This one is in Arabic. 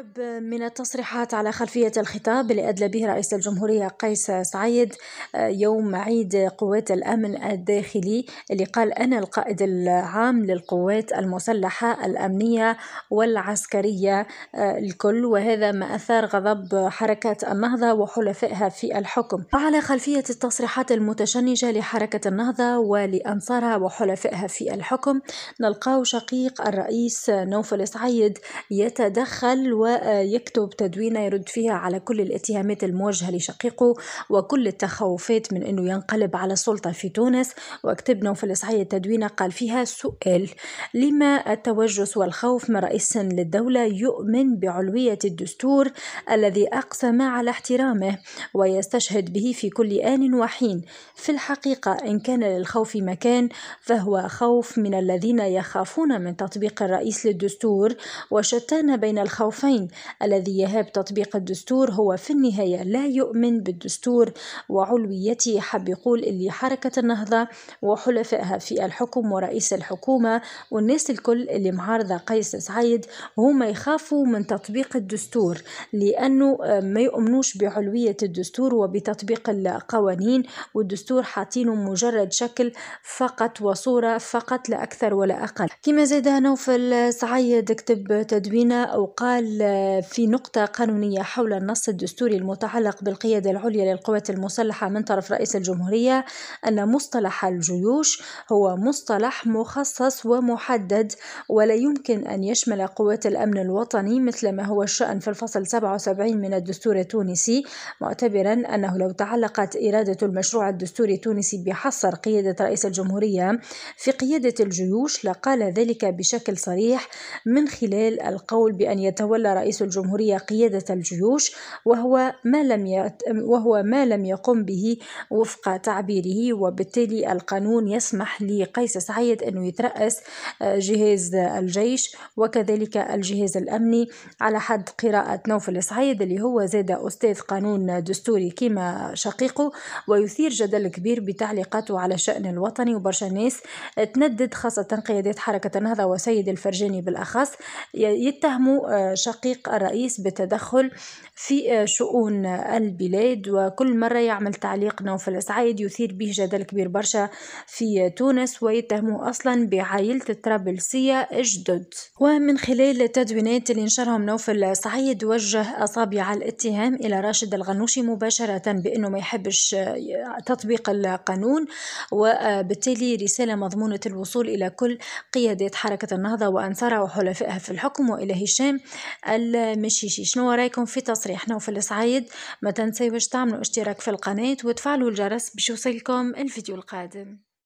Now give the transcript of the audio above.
هرب من التصريحات على خلفية الخطاب اللي أدلى به رئيس الجمهورية قيس سعيد آه، يوم عيد قوات الأمن الداخلي اللي قال أنا القائد العام للقوات المسلحة الأمنية والعسكرية آه، الكل وهذا ما أثار غضب حركة النهضة وحلفائها في الحكم على خلفية التصريحات المتشنجة لحركة النهضة ولأنصارها وحلفائها في الحكم نلقاو شقيق الرئيس نوفل سعيد يتدخل و ويكتب تدوينة يرد فيها على كل الاتهامات الموجهة لشقيقه وكل التخوفات من أنه ينقلب على السلطة في تونس وكتبنا في الإصحية التدوينة قال فيها سؤال لما التوجس والخوف من رئيس للدولة يؤمن بعلوية الدستور الذي أقسم على احترامه ويستشهد به في كل آن وحين في الحقيقة إن كان للخوف مكان فهو خوف من الذين يخافون من تطبيق الرئيس للدستور وشتان بين الخوفين الحقين الذي يهاب تطبيق الدستور هو في النهاية لا يؤمن بالدستور وعلويته حب يقول اللي حركة النهضة وحلفائها في الحكم ورئيس الحكومة والناس الكل اللي معارضة قيس سعيد هما يخافوا من تطبيق الدستور لأنه آه، ما يؤمنوش بعلوية الدستور وبتطبيق القوانين والدستور حاطينه مجرد شكل فقط وصورة فقط لا أكثر ولا أقل كما زاد نوفل سعيد كتب تدوينه أو قال في نقطة قانونية حول النص الدستوري المتعلق بالقيادة العليا للقوات المسلحة من طرف رئيس الجمهورية أن مصطلح الجيوش هو مصطلح مخصص ومحدد ولا يمكن أن يشمل قوات الأمن الوطني مثل ما هو الشأن في الفصل 77 من الدستور التونسي معتبرا أنه لو تعلقت إرادة المشروع الدستوري التونسي بحصر قيادة رئيس الجمهورية في قيادة الجيوش لقال ذلك بشكل صريح من خلال القول بأن يتولى رئيس الجمهورية قيادة الجيوش وهو ما لم وهو ما لم يقم به وفق تعبيره وبالتالي القانون يسمح لقيس سعيد أنه يترأس آه، جهاز الجيش وكذلك الجهاز الأمني على حد قراءة نوفل سعيد اللي هو زاد أستاذ قانون دستوري كما شقيقه ويثير جدل كبير بتعليقاته على الشأن الوطني وبرشا ناس تندد خاصة قيادات حركة النهضة وسيد الفرجاني بالأخص يتهموا آه، شقيق شقيق الرئيس بتدخل في آه، شؤون البلاد وكل مرة يعمل تعليق نوفل سعيد يثير به جدل كبير برشا في تونس ويتهمه أصلا بعائلة الطرابلسية جدد ومن خلال التدوينات اللي نشرهم نوفل سعيد وجه أصابع الاتهام إلى راشد الغنوشي مباشرة بأنه ما يحبش آه، تطبيق القانون وبالتالي رسالة مضمونة الوصول إلى كل قيادات حركة النهضة وأنصارها وحلفائها في الحكم وإلى هشام المشيشي شنو رايكم في تصريحنا وفي الصعيد ما تنسيوش تعملوا اشتراك في القناة وتفعلوا الجرس باش يوصلكم الفيديو القادم